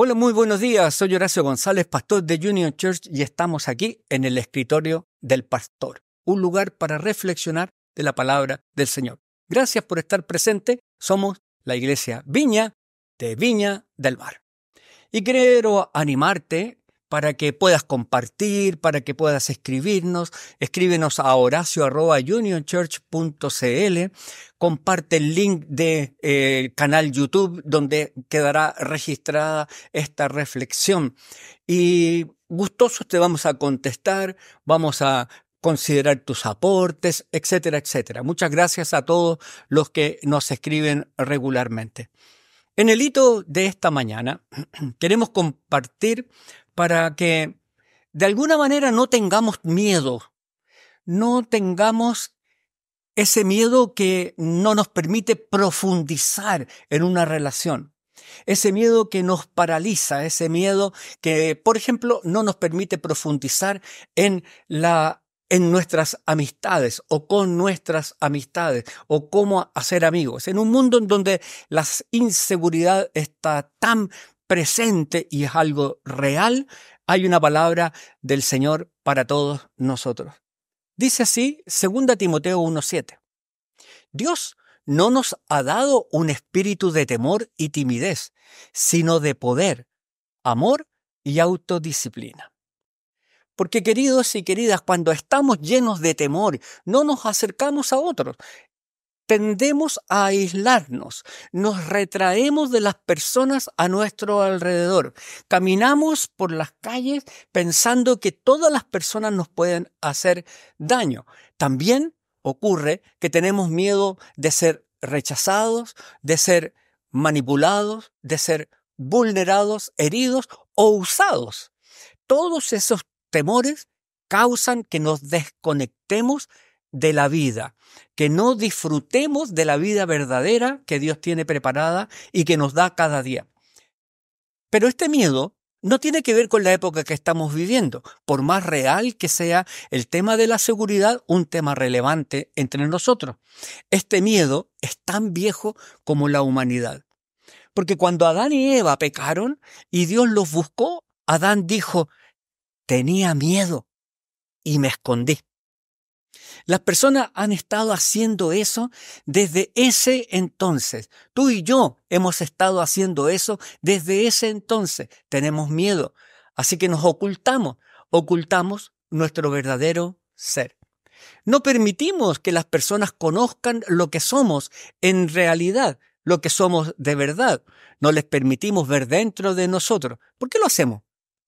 Hola, muy buenos días. Soy Horacio González, pastor de Union Church, y estamos aquí en el escritorio del pastor, un lugar para reflexionar de la palabra del Señor. Gracias por estar presente. Somos la iglesia Viña de Viña del Mar. Y quiero animarte para que puedas compartir, para que puedas escribirnos. Escríbenos a horacio.unionchurch.cl. Comparte el link del eh, canal YouTube donde quedará registrada esta reflexión. Y gustosos te vamos a contestar, vamos a considerar tus aportes, etcétera, etcétera. Muchas gracias a todos los que nos escriben regularmente. En el hito de esta mañana queremos compartir para que de alguna manera no tengamos miedo, no tengamos ese miedo que no nos permite profundizar en una relación. Ese miedo que nos paraliza, ese miedo que, por ejemplo, no nos permite profundizar en la en nuestras amistades o con nuestras amistades o cómo hacer amigos. En un mundo en donde la inseguridad está tan presente y es algo real, hay una palabra del Señor para todos nosotros. Dice así 2 Timoteo 1.7. Dios no nos ha dado un espíritu de temor y timidez, sino de poder, amor y autodisciplina. Porque queridos y queridas, cuando estamos llenos de temor, no nos acercamos a otros tendemos a aislarnos, nos retraemos de las personas a nuestro alrededor, caminamos por las calles pensando que todas las personas nos pueden hacer daño. También ocurre que tenemos miedo de ser rechazados, de ser manipulados, de ser vulnerados, heridos o usados. Todos esos temores causan que nos desconectemos de la vida, que no disfrutemos de la vida verdadera que Dios tiene preparada y que nos da cada día. Pero este miedo no tiene que ver con la época que estamos viviendo, por más real que sea el tema de la seguridad, un tema relevante entre nosotros. Este miedo es tan viejo como la humanidad. Porque cuando Adán y Eva pecaron y Dios los buscó, Adán dijo, tenía miedo y me escondí. Las personas han estado haciendo eso desde ese entonces. Tú y yo hemos estado haciendo eso desde ese entonces. Tenemos miedo. Así que nos ocultamos. Ocultamos nuestro verdadero ser. No permitimos que las personas conozcan lo que somos en realidad, lo que somos de verdad. No les permitimos ver dentro de nosotros. ¿Por qué lo hacemos?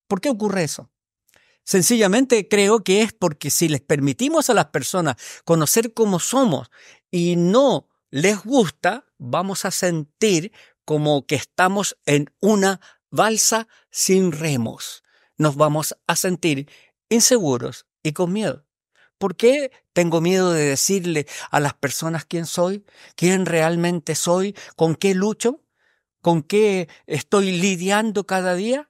¿Por qué ocurre eso? Sencillamente creo que es porque si les permitimos a las personas conocer cómo somos y no les gusta, vamos a sentir como que estamos en una balsa sin remos. Nos vamos a sentir inseguros y con miedo. ¿Por qué tengo miedo de decirle a las personas quién soy, quién realmente soy, con qué lucho, con qué estoy lidiando cada día?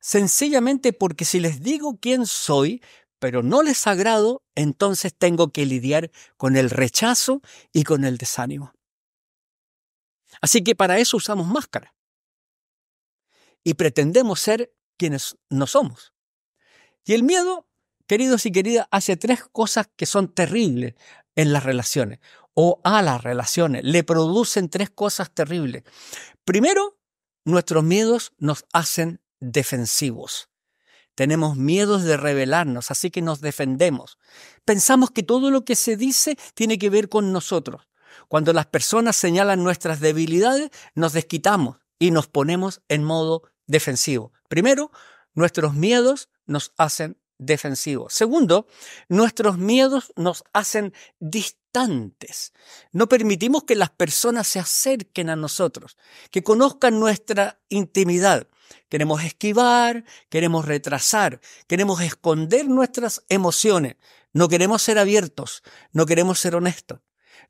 sencillamente porque si les digo quién soy, pero no les agrado, entonces tengo que lidiar con el rechazo y con el desánimo. Así que para eso usamos máscara. Y pretendemos ser quienes no somos. Y el miedo, queridos y queridas, hace tres cosas que son terribles en las relaciones o a las relaciones. Le producen tres cosas terribles. Primero, nuestros miedos nos hacen defensivos. Tenemos miedos de rebelarnos, así que nos defendemos. Pensamos que todo lo que se dice tiene que ver con nosotros. Cuando las personas señalan nuestras debilidades, nos desquitamos y nos ponemos en modo defensivo. Primero, nuestros miedos nos hacen defensivos. Segundo, nuestros miedos nos hacen distintos no permitimos que las personas se acerquen a nosotros, que conozcan nuestra intimidad. Queremos esquivar, queremos retrasar, queremos esconder nuestras emociones. No queremos ser abiertos, no queremos ser honestos.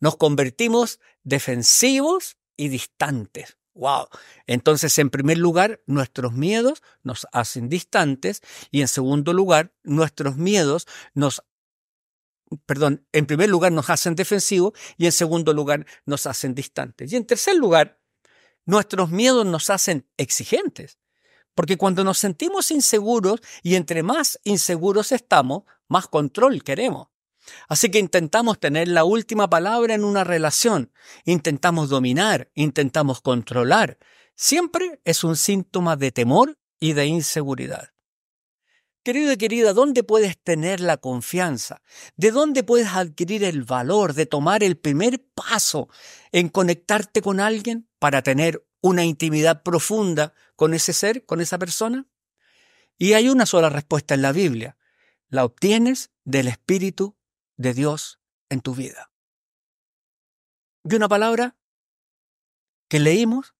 Nos convertimos defensivos y distantes. Wow. Entonces, en primer lugar, nuestros miedos nos hacen distantes y en segundo lugar, nuestros miedos nos perdón, en primer lugar nos hacen defensivos y en segundo lugar nos hacen distantes. Y en tercer lugar, nuestros miedos nos hacen exigentes. Porque cuando nos sentimos inseguros y entre más inseguros estamos, más control queremos. Así que intentamos tener la última palabra en una relación, intentamos dominar, intentamos controlar. Siempre es un síntoma de temor y de inseguridad. Querido y querida, ¿dónde puedes tener la confianza? ¿De dónde puedes adquirir el valor de tomar el primer paso en conectarte con alguien para tener una intimidad profunda con ese ser, con esa persona? Y hay una sola respuesta en la Biblia. La obtienes del Espíritu de Dios en tu vida. Y una palabra que leímos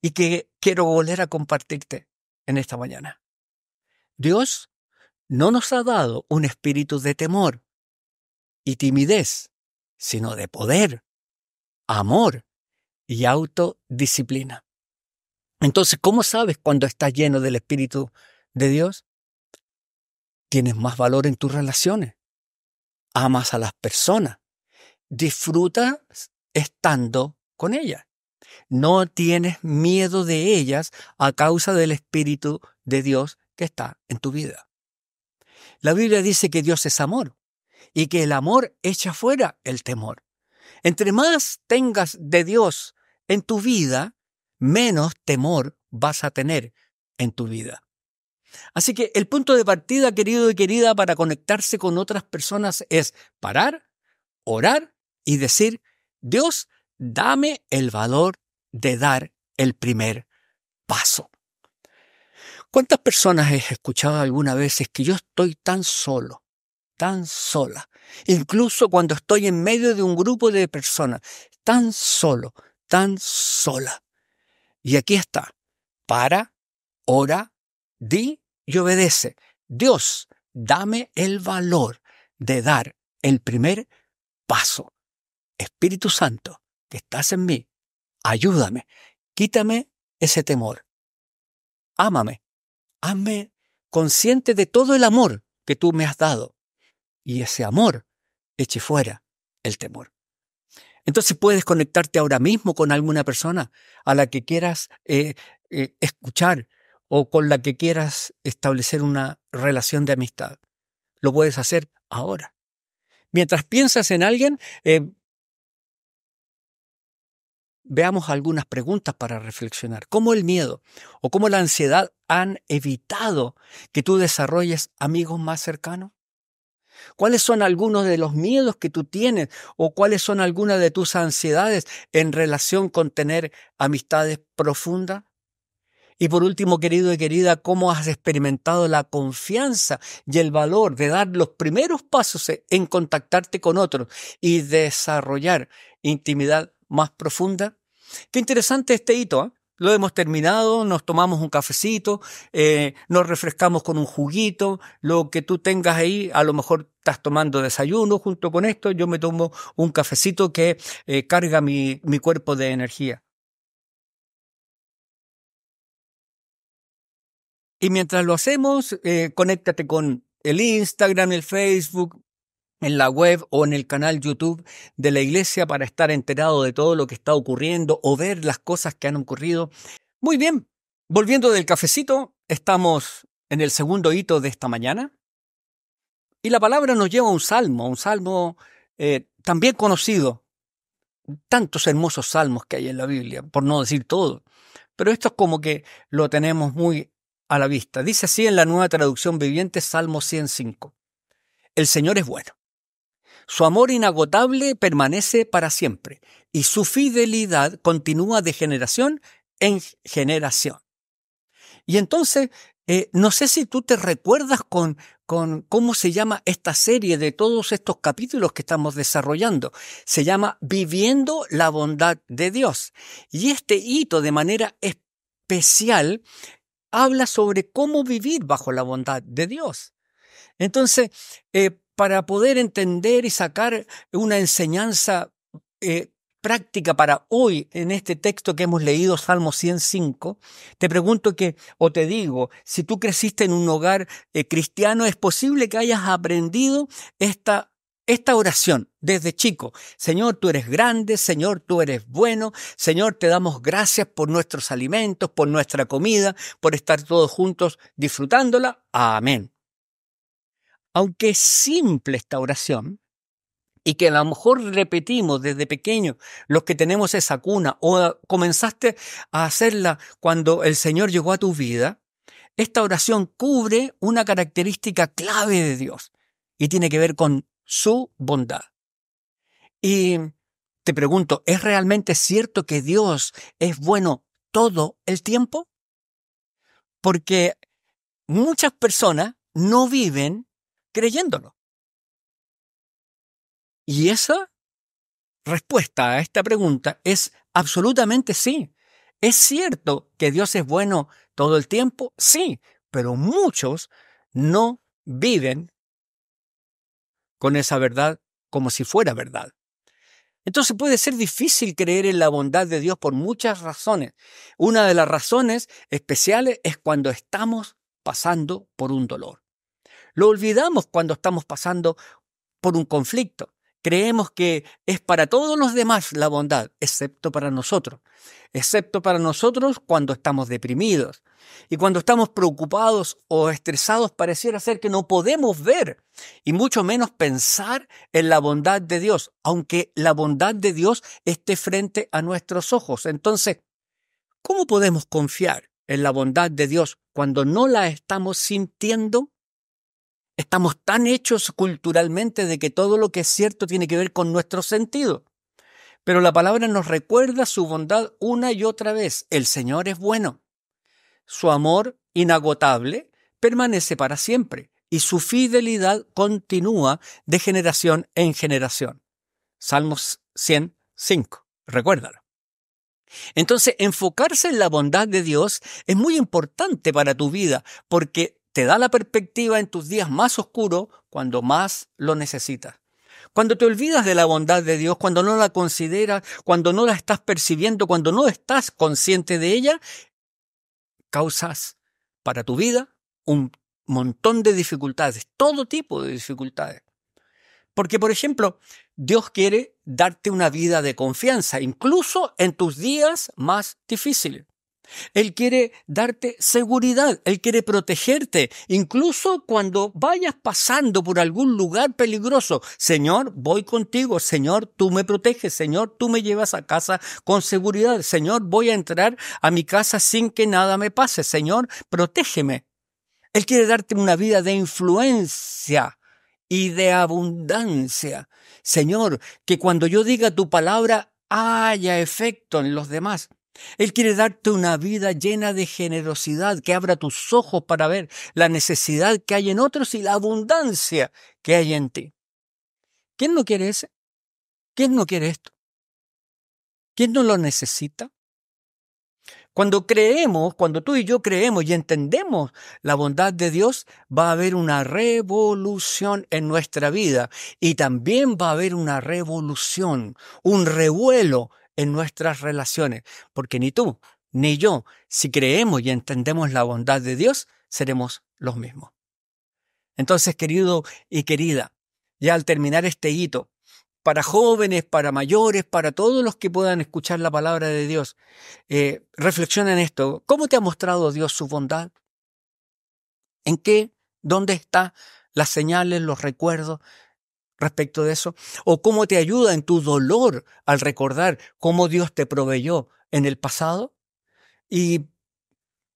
y que quiero volver a compartirte en esta mañana. Dios no nos ha dado un espíritu de temor y timidez, sino de poder, amor y autodisciplina. Entonces, ¿cómo sabes cuando estás lleno del Espíritu de Dios? Tienes más valor en tus relaciones, amas a las personas, disfrutas estando con ellas. No tienes miedo de ellas a causa del Espíritu de Dios que está en tu vida. La Biblia dice que Dios es amor y que el amor echa fuera el temor. Entre más tengas de Dios en tu vida, menos temor vas a tener en tu vida. Así que el punto de partida, querido y querida, para conectarse con otras personas es parar, orar y decir, Dios, dame el valor de dar el primer paso. ¿Cuántas personas he escuchado alguna vez que yo estoy tan solo, tan sola, incluso cuando estoy en medio de un grupo de personas, tan solo, tan sola? Y aquí está, para, ora, di y obedece. Dios, dame el valor de dar el primer paso. Espíritu Santo, que estás en mí, ayúdame, quítame ese temor. Ámame, hazme consciente de todo el amor que tú me has dado. Y ese amor eche fuera el temor. Entonces puedes conectarte ahora mismo con alguna persona a la que quieras eh, eh, escuchar o con la que quieras establecer una relación de amistad. Lo puedes hacer ahora. Mientras piensas en alguien, eh, veamos algunas preguntas para reflexionar. ¿Cómo el miedo o cómo la ansiedad han evitado que tú desarrolles amigos más cercanos? ¿Cuáles son algunos de los miedos que tú tienes o cuáles son algunas de tus ansiedades en relación con tener amistades profundas? Y por último, querido y querida, ¿cómo has experimentado la confianza y el valor de dar los primeros pasos en contactarte con otros y desarrollar intimidad más profunda. Qué interesante este hito, ¿ah? Lo hemos terminado, nos tomamos un cafecito, eh, nos refrescamos con un juguito, lo que tú tengas ahí, a lo mejor estás tomando desayuno junto con esto, yo me tomo un cafecito que eh, carga mi, mi cuerpo de energía. Y mientras lo hacemos, eh, conéctate con el Instagram, el Facebook, en la web o en el canal YouTube de la iglesia para estar enterado de todo lo que está ocurriendo o ver las cosas que han ocurrido. Muy bien, volviendo del cafecito, estamos en el segundo hito de esta mañana y la palabra nos lleva a un salmo, un salmo eh, también conocido. Tantos hermosos salmos que hay en la Biblia, por no decir todo. Pero esto es como que lo tenemos muy a la vista. Dice así en la nueva traducción viviente, Salmo 105. El Señor es bueno su amor inagotable permanece para siempre y su fidelidad continúa de generación en generación. Y entonces, eh, no sé si tú te recuerdas con, con cómo se llama esta serie de todos estos capítulos que estamos desarrollando. Se llama Viviendo la bondad de Dios. Y este hito de manera especial habla sobre cómo vivir bajo la bondad de Dios. Entonces, eh, para poder entender y sacar una enseñanza eh, práctica para hoy en este texto que hemos leído, Salmo 105, te pregunto que, o te digo, si tú creciste en un hogar eh, cristiano, es posible que hayas aprendido esta esta oración desde chico. Señor, tú eres grande, Señor, tú eres bueno, Señor, te damos gracias por nuestros alimentos, por nuestra comida, por estar todos juntos disfrutándola. Amén aunque es simple esta oración, y que a lo mejor repetimos desde pequeño, los que tenemos esa cuna, o comenzaste a hacerla cuando el Señor llegó a tu vida, esta oración cubre una característica clave de Dios y tiene que ver con su bondad. Y te pregunto, ¿es realmente cierto que Dios es bueno todo el tiempo? Porque muchas personas no viven creyéndolo. Y esa respuesta a esta pregunta es absolutamente sí. ¿Es cierto que Dios es bueno todo el tiempo? Sí, pero muchos no viven con esa verdad como si fuera verdad. Entonces puede ser difícil creer en la bondad de Dios por muchas razones. Una de las razones especiales es cuando estamos pasando por un dolor. Lo olvidamos cuando estamos pasando por un conflicto. Creemos que es para todos los demás la bondad, excepto para nosotros. Excepto para nosotros cuando estamos deprimidos. Y cuando estamos preocupados o estresados, pareciera ser que no podemos ver y mucho menos pensar en la bondad de Dios, aunque la bondad de Dios esté frente a nuestros ojos. Entonces, ¿cómo podemos confiar en la bondad de Dios cuando no la estamos sintiendo? Estamos tan hechos culturalmente de que todo lo que es cierto tiene que ver con nuestro sentido. Pero la palabra nos recuerda su bondad una y otra vez. El Señor es bueno. Su amor inagotable permanece para siempre y su fidelidad continúa de generación en generación. Salmos 105. Recuérdalo. Entonces, enfocarse en la bondad de Dios es muy importante para tu vida porque te da la perspectiva en tus días más oscuros cuando más lo necesitas. Cuando te olvidas de la bondad de Dios, cuando no la consideras, cuando no la estás percibiendo, cuando no estás consciente de ella, causas para tu vida un montón de dificultades, todo tipo de dificultades. Porque, por ejemplo, Dios quiere darte una vida de confianza, incluso en tus días más difíciles. Él quiere darte seguridad, Él quiere protegerte, incluso cuando vayas pasando por algún lugar peligroso. Señor, voy contigo, Señor, tú me proteges, Señor, tú me llevas a casa con seguridad, Señor, voy a entrar a mi casa sin que nada me pase, Señor, protégeme. Él quiere darte una vida de influencia y de abundancia. Señor, que cuando yo diga tu palabra haya efecto en los demás. Él quiere darte una vida llena de generosidad, que abra tus ojos para ver la necesidad que hay en otros y la abundancia que hay en ti. ¿Quién no quiere eso? ¿Quién no quiere esto? ¿Quién no lo necesita? Cuando creemos, cuando tú y yo creemos y entendemos la bondad de Dios, va a haber una revolución en nuestra vida y también va a haber una revolución, un revuelo en nuestras relaciones, porque ni tú ni yo, si creemos y entendemos la bondad de Dios, seremos los mismos. Entonces, querido y querida, ya al terminar este hito, para jóvenes, para mayores, para todos los que puedan escuchar la palabra de Dios. Eh, reflexiona en esto. ¿Cómo te ha mostrado Dios su bondad? ¿En qué? ¿Dónde están las señales, los recuerdos? respecto de eso? ¿O cómo te ayuda en tu dolor al recordar cómo Dios te proveyó en el pasado? Y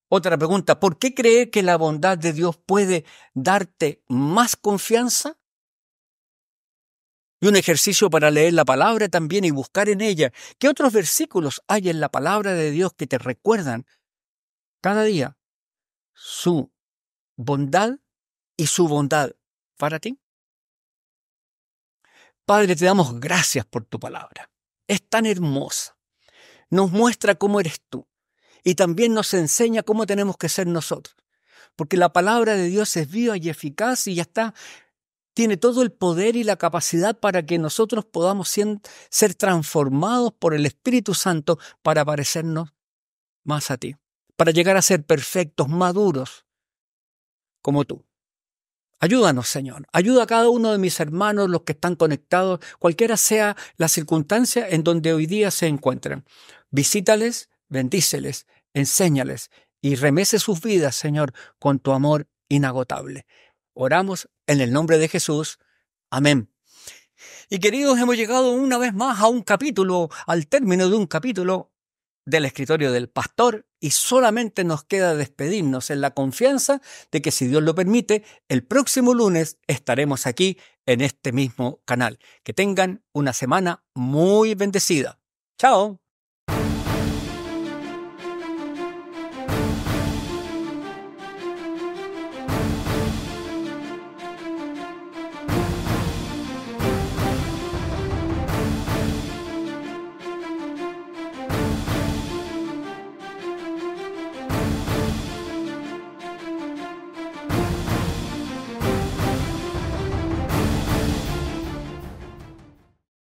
otra pregunta, ¿por qué creer que la bondad de Dios puede darte más confianza? Y un ejercicio para leer la palabra también y buscar en ella qué otros versículos hay en la palabra de Dios que te recuerdan cada día su bondad y su bondad para ti. Padre, te damos gracias por tu palabra. Es tan hermosa. Nos muestra cómo eres tú y también nos enseña cómo tenemos que ser nosotros. Porque la palabra de Dios es viva y eficaz y ya está tiene todo el poder y la capacidad para que nosotros podamos ser transformados por el Espíritu Santo para parecernos más a ti, para llegar a ser perfectos, maduros, como tú. Ayúdanos, Señor. Ayuda a cada uno de mis hermanos, los que están conectados, cualquiera sea la circunstancia en donde hoy día se encuentren. Visítales, bendíceles, enséñales y remese sus vidas, Señor, con tu amor inagotable. Oramos en el nombre de Jesús. Amén. Y queridos, hemos llegado una vez más a un capítulo, al término de un capítulo del escritorio del pastor y solamente nos queda despedirnos en la confianza de que si Dios lo permite, el próximo lunes estaremos aquí en este mismo canal. Que tengan una semana muy bendecida. Chao.